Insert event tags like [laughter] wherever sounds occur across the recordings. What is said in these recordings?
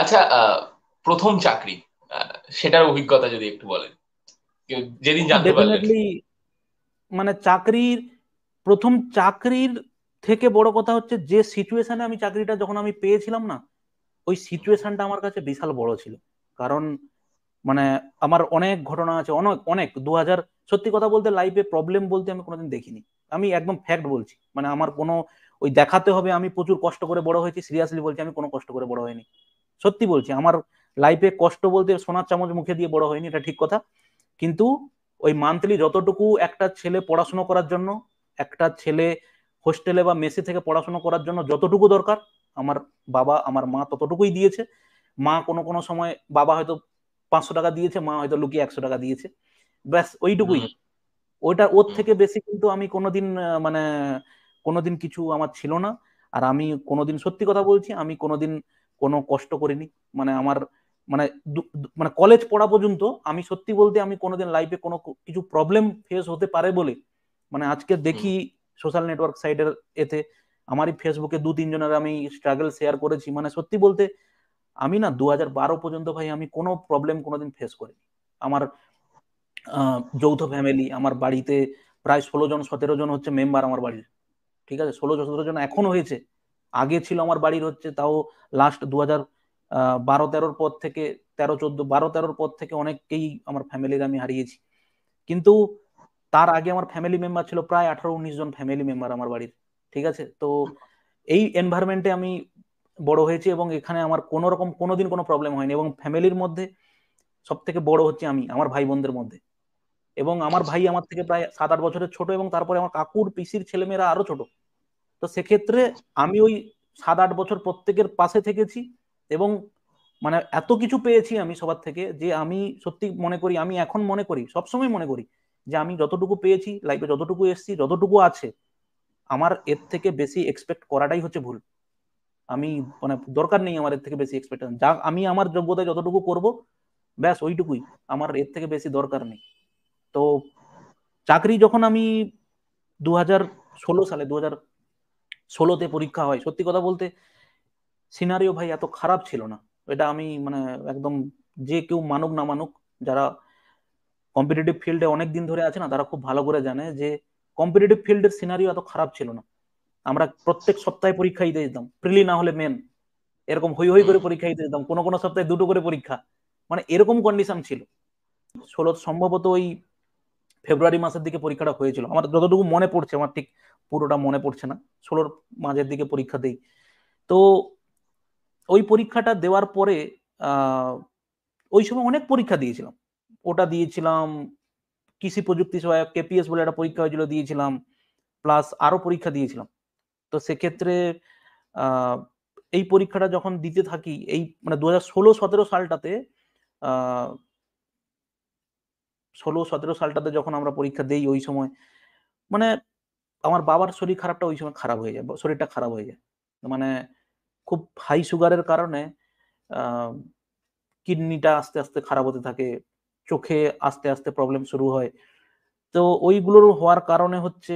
আচ্ছা প্রথম চাকরি সেটার অভিজ্ঞতা যদি একটু বলেন যেদিন জানতে পারলেন মানে চাকরির প্রথম চাকরির থেকে বড় কথা হচ্ছে যে সিচুয়েশনে আমি চাকরিটা যখন আমি পেয়েছিলাম না ওই সিচুয়েশনটা আমার কাছে বিশাল বড় ছিল কারণ মানে আমার অনেক ঘটনা আছে অনেক অনেক দু হাজার সত্যি কথা বলতে লাইফে প্রবলেম বলতে আমি কোনোদিন দেখিনি আমি একদম ফ্যাক্ট বলছি মানে আমার কোনো ওই দেখাতে হবে আমি প্রচুর কষ্ট করে বড় হয়েছি সিরিয়াসলি বলছি আমি কোনো কষ্ট করে বড় হয়নি সত্যি বলছি আমার লাইফে কষ্ট বলতে সোনার চামচ মুখে দিয়ে বড় হয়নি এটা ঠিক কথা কিন্তু ওই মান্থলি যতটুকু একটা ছেলে পড়াশুনো করার জন্য একটা ছেলে হোস্টেলে বা মেসে থেকে পড়াশুনো করার জন্য যতটুকু দরকার আমার বাবা আমার মা ততটুকুই দিয়েছে মা কোনো কোনো সময় বাবা হয়তো পাঁচশো টাকা দিয়েছে মা হয়তো লুকিয়ে একশো টাকা দিয়েছে ব্যাস ওইটুকুই ওইটা ওর থেকে বেশি কিন্তু আমি কোনোদিন মানে কোনোদিন কিছু আমার ছিল না আর আমি কোনোদিন সত্যি কথা বলছি আমি কোনোদিন কোনো কষ্ট করিনি মানে আমার মানে মানে কলেজ পড়া পর্যন্ত আমি সত্যি বলতে আমি কোনোদিন লাইফে কোনো কিছু প্রবলেম ফেস হতে পারে বলে মানে আজকে দেখি সোশ্যাল নেটওয়ার্ক সাইডের এতে আমারই ফেসবুকে দু তিনজনের আমি স্ট্রাগল শেয়ার করেছি মানে সত্যি বলতে আমি না দু হাজার বারো পর্যন্ত ভাই আমি কোনো প্রবলেম কোনোদিন ফেস করিনি আমার যৌথ ফ্যামিলি আমার বাড়িতে প্রায় ষোলো জন সতেরো জন হচ্ছে মেম্বার আমার বাড়ির ঠিক আছে ষোলো সতেরো জন এখন হয়েছে আগে ছিল আমার বাড়ির হচ্ছে তাও লাস্ট দু হাজার বারো তেরোর পর থেকে তেরো চোদ্দ বারো তেরোর পর থেকে অনেককেই আমার ফ্যামিলির আমি হারিয়েছি কিন্তু তার আগে আমার ফ্যামিলি মেম্বার ছিল প্রায় আঠারো উনিশ জন ফ্যামিলি মেম্বার আমার বাড়ির ঠিক আছে তো এই এনভায়রনমেন্টে আমি বড় হয়েছি এবং এখানে আমার কোনো রকম কোনোদিন কোনো প্রবলেম হয়নি এবং ফ্যামিলির মধ্যে সব থেকে বড় হচ্ছে আমি আমার ভাই বোনদের মধ্যে এবং আমার ভাই আমার থেকে প্রায় সাত আট বছরের ছোট এবং তারপরে আমার কাকুর পিসির ছেলেমেয়েরা আরো ছোট তো সেক্ষেত্রে আমি ওই সাত আট বছর প্রত্যেকের পাশে থেকেছি এবং মানে এত কিছু পেয়েছি আমি সবার থেকে যে আমি সত্যি মনে করি আমি এখন মনে করি সবসময় মনে করি যে আমি যতটুকু পেয়েছি লাইফে যতটুকু এসছি যতটুকু আছে আমার এর থেকে বেশি এক্সপেক্ট করাটাই হচ্ছে ভুল আমি মানে দরকার নেই আমার এর থেকে বেশি এক্সপেক্ট যা আমি আমার যোগ্যতায় যতটুকু করব ব্যাস ওইটুকুই আমার এর থেকে বেশি দরকার নেই তো চাকরি যখন আমি দু হাজার ষোলো সালে দু হাজার ষোলোতে পরীক্ষা হয় সত্যি কথা বলতে সিনারিও ভাই এত খারাপ ছিল না এটা আমি মানে একদম যে কেউ মানুক না মানুক যারা কম্পিটিটিভ ফিল্ডে অনেক দিন ধরে আছে না তারা খুব ভালো করে জানে যে কম্পিটিটিভ ফিল্ডের সিনারিও এত খারাপ ছিল না আমরা প্রত্যেক সপ্তাহে পরীক্ষা দিতে যেতাম প্রিলি না হলে মেন এরকম হই হই করে পরীক্ষা দিতে দিতাম কোনো কোনো সপ্তাহে দুটো করে পরীক্ষা মানে এরকম কন্ডিশন ছিল ষোলো সম্ভবত ওই ফেব্রুয়ারি মাসের দিকে পরীক্ষাটা হয়েছিল আমার যতটুকু মনে পড়ছে আমার ঠিক পুরোটা মনে পড়ছে না ষোলোর মাঝের দিকে পরীক্ষা দেই তো ওই পরীক্ষাটা দেওয়ার পরে ওই সময় অনেক পরীক্ষা দিয়েছিলাম ওটা দিয়েছিলাম কৃষি প্রযুক্তি সহায়ক কেপিএস বলে একটা পরীক্ষা হয়েছিল দিয়েছিলাম প্লাস আরও পরীক্ষা দিয়েছিলাম তো সেক্ষেত্রে এই পরীক্ষাটা যখন দিতে থাকি এই মানে দু হাজার ষোলো সতেরো সালটাতে ষোলো সতেরো সালটাতে যখন আমরা পরীক্ষা দেই ওই সময় মানে আমার বাবার শরীর খারাপটা ওই সময় খারাপ হয়ে যায় শরীরটা খারাপ হয়ে যায় মানে খুব হাই সুগারের কারণে কিডনিটা আস্তে আস্তে খারাপ হতে থাকে চোখে আস্তে আস্তে প্রবলেম শুরু হয় তো ওইগুলোর হওয়ার কারণে হচ্ছে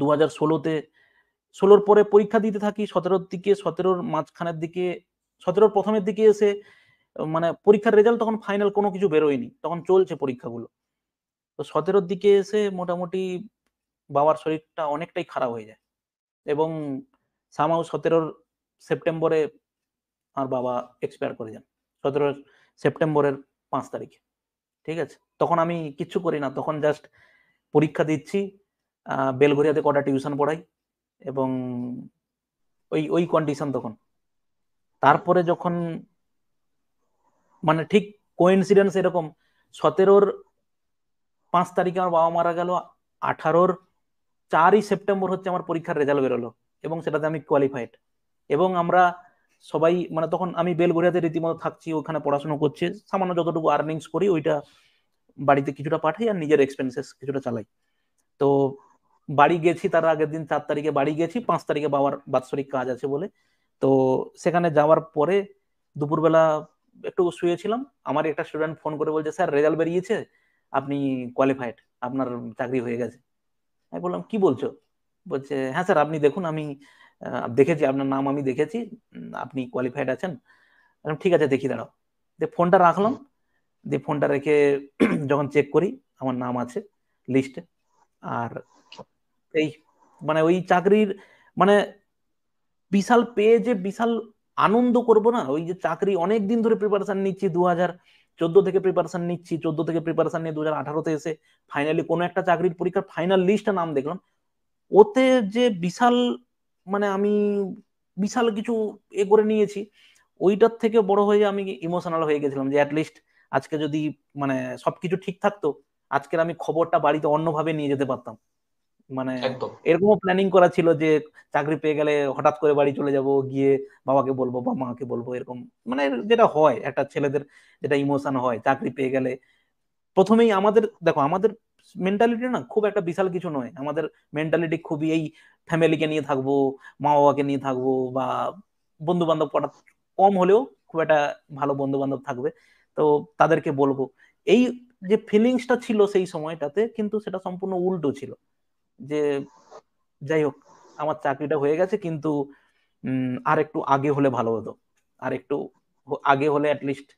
দু হাজার ষোলোতে ষোলোর পরে পরীক্ষা দিতে থাকি সতেরোর দিকে সতেরোর মাঝখানের দিকে সতেরোর প্রথমের দিকে এসে মানে পরীক্ষার রেজাল্ট তখন ফাইনাল কোনো কিছু বেরোয়নি তখন চলছে পরীক্ষাগুলো তো সতেরোর দিকে এসে মোটামুটি বাবার শরীরটা অনেকটাই খারাপ হয়ে যায় এবং সামাও সতেরোর সেপ্টেম্বরে আমার বাবা এক্সপায়ার করে যান সতেরো সেপ্টেম্বরের পাঁচ তারিখে ঠিক আছে তখন আমি কিচ্ছু করি না তখন জাস্ট পরীক্ষা দিচ্ছি বেলঘরিয়াতে কটা টিউশন পড়াই এবং ওই ওই কন্ডিশন তখন তারপরে যখন মানে ঠিক কোইন্সিডেন্স এরকম সতেরোর পাঁচ তারিখে আমার বাবা মারা গেল আঠারোর চারই সেপ্টেম্বর হচ্ছে আমার পরীক্ষার রেজাল্ট বেরোলো এবং সেটাতে আমি কোয়ালিফাইড এবং আমরা সবাই মানে তখন আমি বেলগড়িয়াতে রীতিমতো থাকছি ওখানে পড়াশোনা করছি সামান্য যতটুকু আর্নিংস করি ওইটা বাড়িতে কিছুটা পাঠাই আর নিজের এক্সপেন্সেস কিছুটা চালাই তো বাড়ি গেছি তার আগের দিন চার তারিখে বাড়ি গেছি পাঁচ তারিখে বাবার বাৎসরিক কাজ আছে বলে তো সেখানে যাওয়ার পরে দুপুরবেলা একটু শুয়েছিলাম আমার একটা স্টুডেন্ট ফোন করে বলছে স্যার রেজাল্ট বেরিয়েছে আপনি কোয়ালিফাইড আপনার চাকরি হয়ে গেছে আমি বললাম কি বলছো বলছে হ্যাঁ স্যার আপনি দেখুন আমি দেখেছি আপনার নাম আমি দেখেছি আপনি কোয়ালিফাইড আছেন ঠিক আছে দেখি দাঁড়াও দিয়ে ফোনটা রাখলাম দিয়ে ফোনটা রেখে [clears throat] যখন চেক করি আমার নাম আছে লিস্টে আর এই মানে ওই চাকরির মানে বিশাল পেয়ে যে বিশাল আনন্দ করব না ওই যে চাকরি অনেক দিন ধরে প্রিপারেশন নিচ্ছি দু হাজার চোদ্দ থেকে প্রিপারেশন নিচ্ছি চোদ্দ থেকে প্রিপারেশন নিয়ে দু হাজার আঠারোতে এসে ফাইনালি কোনো একটা চাকরির পরীক্ষার ফাইনাল লিস্টটা নাম দেখলাম ওতে যে বিশাল মানে আমি বিশাল কিছু এ করে নিয়েছি ওইটার থেকে বড় হয়ে আমি ইমোশনাল হয়ে গেছিলাম যে অ্যাটলিস্ট আজকে যদি মানে সবকিছু ঠিক থাকতো আজকের আমি খবরটা বাড়িতে অন্যভাবে নিয়ে যেতে পারতাম মানে এরকম প্ল্যানিং করা ছিল যে চাকরি পেয়ে গেলে হঠাৎ করে বাড়ি চলে যাব গিয়ে বাবাকে বলবো বা মাকে বলবো এরকম মানে যেটা হয় একটা ছেলেদের যেটা ইমোশন হয় চাকরি পেয়ে গেলে প্রথমেই আমাদের দেখো আমাদের মেন্টালিটি না খুব একটা বিশাল কিছু নয় আমাদের মেন্টালিটি খুবই এই ফ্যামিলিকে নিয়ে থাকবো মা বাবাকে নিয়ে থাকবো বা বন্ধু বান্ধব কটা কম হলেও খুব একটা ভালো বন্ধু বান্ধব থাকবে তো তাদেরকে বলবো এই যে ফিলিংসটা ছিল সেই সময়টাতে কিন্তু সেটা সম্পূর্ণ উল্টো ছিল যে যাই হোক আমার চাকরিটা হয়ে গেছে কিন্তু আর একটু আগে হলে ভালো হতো আর একটু আগে হলে অ্যাটলিস্ট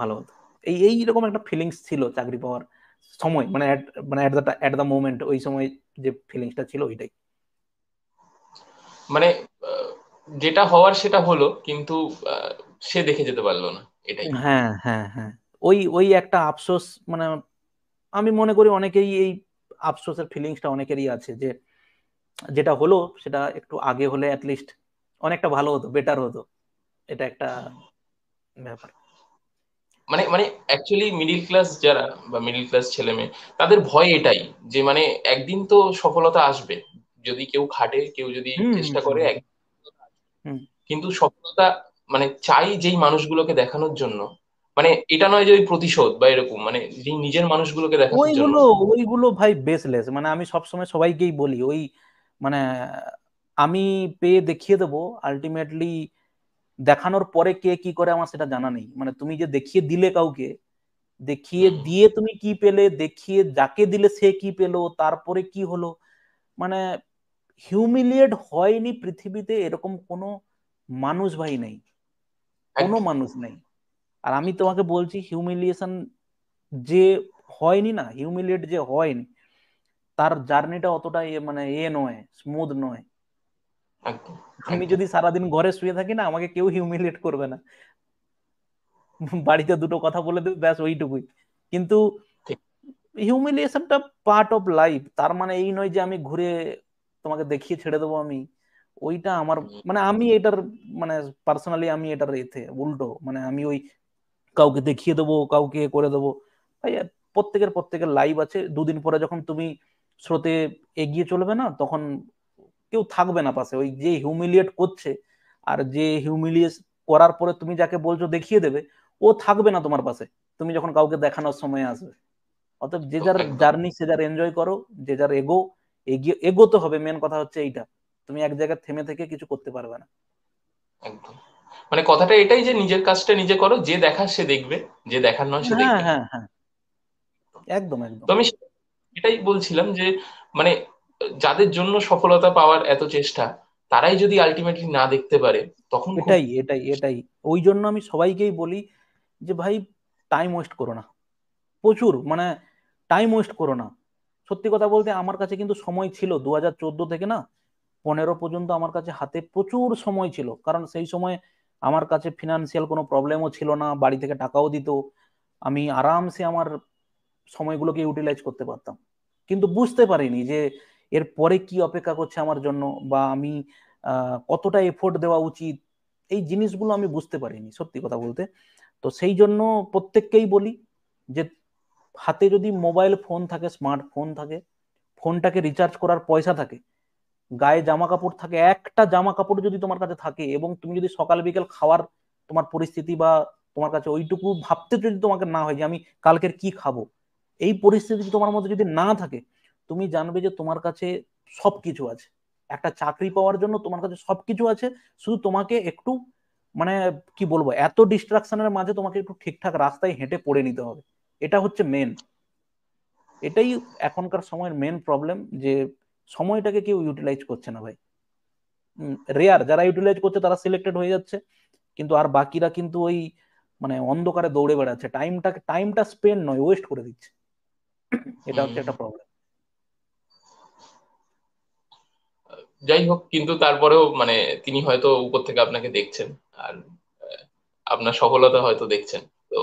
ভালো হতো এই এইরকম একটা ফিলিংস ছিল চাকরি পাওয়ার সময় মানে মানে at the at the moment ওই সময় যে ফিলিংসটা ছিল ওইটাই মানে যেটা হওয়ার সেটা হলো কিন্তু সে দেখে যেতে পারলো না এটাই হ্যাঁ হ্যাঁ হ্যাঁ ওই ওই একটা আফসোস মানে আমি মনে করি অনেকেই এই আফসোসের ফিলিংসটা অনেকেরই আছে যে যেটা হলো সেটা একটু আগে হলে অ্যাটলিস্ট অনেকটা ভালো হতো বেটার হতো এটা একটা ব্যাপার মানে মানে অ্যাকচুয়ালি মিডিল ক্লাস যারা বা মিডিল ক্লাস ছেলে মেয়ে তাদের ভয় এটাই যে মানে একদিন তো সফলতা আসবে যদি কেউ খাটে কেউ যদি চেষ্টা করে কিন্তু সফলতা মানে চাই যেই মানুষগুলোকে দেখানোর জন্য মানে এটা নয় যে ওই প্রতিশোধ বা এরকম মানে নিজের মানুষগুলোকে দেখা ওইগুলো ওইগুলো ভাই বেসলেস মানে আমি সবসময় সবাইকেই বলি ওই মানে আমি পেয়ে দেখিয়ে দেবো আলটিমেটলি দেখানোর পরে কে কি করে আমার সেটা জানা নেই মানে তুমি যে দেখিয়ে দিলে কাউকে দেখিয়ে দিয়ে তুমি কি পেলে দেখিয়ে যাকে দিলে সে কি পেলো তারপরে কি হলো মানে হিউমিলিয়েট হয়নি পৃথিবীতে এরকম কোনো মানুষ ভাই নেই কোনো মানুষ নেই আর আমি তোমাকে বলছি হিউমিলিয়েশন যে হয়নি না হিউমিলিয়েট যে হয়নি তার জার্নিটা অতটা মানে এ নয় স্মুথ নয় আমি যদি সারাদিন ঘরে শুয়ে থাকি না আমাকে কেউ হিউমিলিয়েট করবে না বাড়িতে দুটো কথা বলে দেবে ব্যাস ওইটুকুই কিন্তু হিউমিলিয়েশনটা পার্ট অফ লাইফ তার মানে এই নয় যে আমি ঘুরে তোমাকে দেখিয়ে ছেড়ে দেবো আমি ওইটা আমার মানে আমি এটার মানে পার্সোনালি আমি এটার এতে উল্টো মানে আমি ওই কাউকে দেখিয়ে দেবো কাউকে করে দেবো তাই প্রত্যেকের প্রত্যেকের লাইভ আছে দুদিন পরে যখন তুমি স্রোতে এগিয়ে চলবে না তখন কেউ থাকবে না পাশে ওই যে হিউমিলিয়েট করছে আর যে হিউমিলিয়েট করার পরে তুমি যাকে বলছো দেখিয়ে দেবে ও থাকবে না তোমার পাশে তুমি যখন কাউকে দেখানোর সময় আসবে অতএব যে যার জার্নি সে যার এনজয় করো যে যার এগো এগিয়ে এগোতে হবে মেন কথা হচ্ছে এইটা তুমি এক জায়গায় থেমে থেকে কিছু করতে পারবে না একদম মানে কথাটা এটাই যে নিজের কাজটা নিজে করো যে দেখার সে দেখবে যে দেখার নয় সে হ্যাঁ, দেখবে হ্যাঁ, হ্যাঁ। একদম একদম তো আমি এটাই বলছিলাম যে মানে যাদের জন্য সফলতা পাওয়ার এত চেষ্টা তারাই যদি আলটিমেটলি না দেখতে পারে তখন এটাই এটাই এটাই ওই জন্য আমি সবাইকেই বলি যে ভাই টাইম ওয়েস্ট করো না প্রচুর মানে টাইম ওয়েস্ট করো না সত্যি কথা বলতে আমার কাছে কিন্তু সময় ছিল দু থেকে না পনেরো পর্যন্ত আমার কাছে হাতে প্রচুর সময় ছিল কারণ সেই সময় আমার কাছে ফিনান্সিয়াল কোনো প্রবলেমও ছিল না বাড়ি থেকে টাকাও দিত আমি আরামসে আমার সময়গুলোকে ইউটিলাইজ করতে পারতাম কিন্তু বুঝতে পারিনি যে এর পরে কি অপেক্ষা করছে আমার জন্য বা আমি কতটা এফোর্ট দেওয়া উচিত এই জিনিসগুলো আমি বুঝতে পারিনি সত্যি কথা বলতে তো সেই জন্য প্রত্যেককেই বলি যে হাতে যদি মোবাইল ফোন থাকে স্মার্টফোন থাকে ফোনটাকে রিচার্জ করার পয়সা থাকে গায়ে জামা কাপড় থাকে একটা জামা কাপড় যদি তোমার কাছে থাকে এবং তুমি যদি সকাল বিকেল খাওয়ার তোমার পরিস্থিতি বা তোমার কাছে ওইটুকু ভাবতে যদি তোমাকে না হয় যে আমি কালকের কি খাবো এই পরিস্থিতি তোমার মধ্যে যদি না থাকে তুমি জানবে যে তোমার কাছে সব কিছু আছে একটা চাকরি পাওয়ার জন্য তোমার কাছে সব কিছু আছে শুধু তোমাকে একটু মানে কি বলবো এত ডিস্ট্রাকশনের মাঝে তোমাকে একটু ঠিকঠাক রাস্তায় হেঁটে পড়ে নিতে হবে এটা হচ্ছে মেন এটাই এখনকার সময়ের মেন প্রবলেম যে সময়টাকে কেউ ইউটিলাইজ করছে না ভাই রেয়ার যারা ইউটিলাইজ করছে তারা সিলেক্টেড হয়ে যাচ্ছে কিন্তু আর বাকিরা কিন্তু ওই মানে অন্ধকারে দৌড়ে বেড়াচ্ছে টাইমটা টাইমটা স্পেন্ড নয় ওয়েস্ট করে দিচ্ছে এটা হচ্ছে একটা প্রবলেম যাই হোক কিন্তু তারপরেও মানে তিনি হয়তো উপর থেকে আপনাকে দেখছেন আর আপনার সফলতা হয়তো দেখছেন তো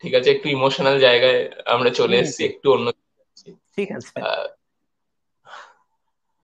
ঠিক আছে একটু ইমোশনাল জায়গায় আমরা চলে এসেছি একটু অন্য ঠিক আছে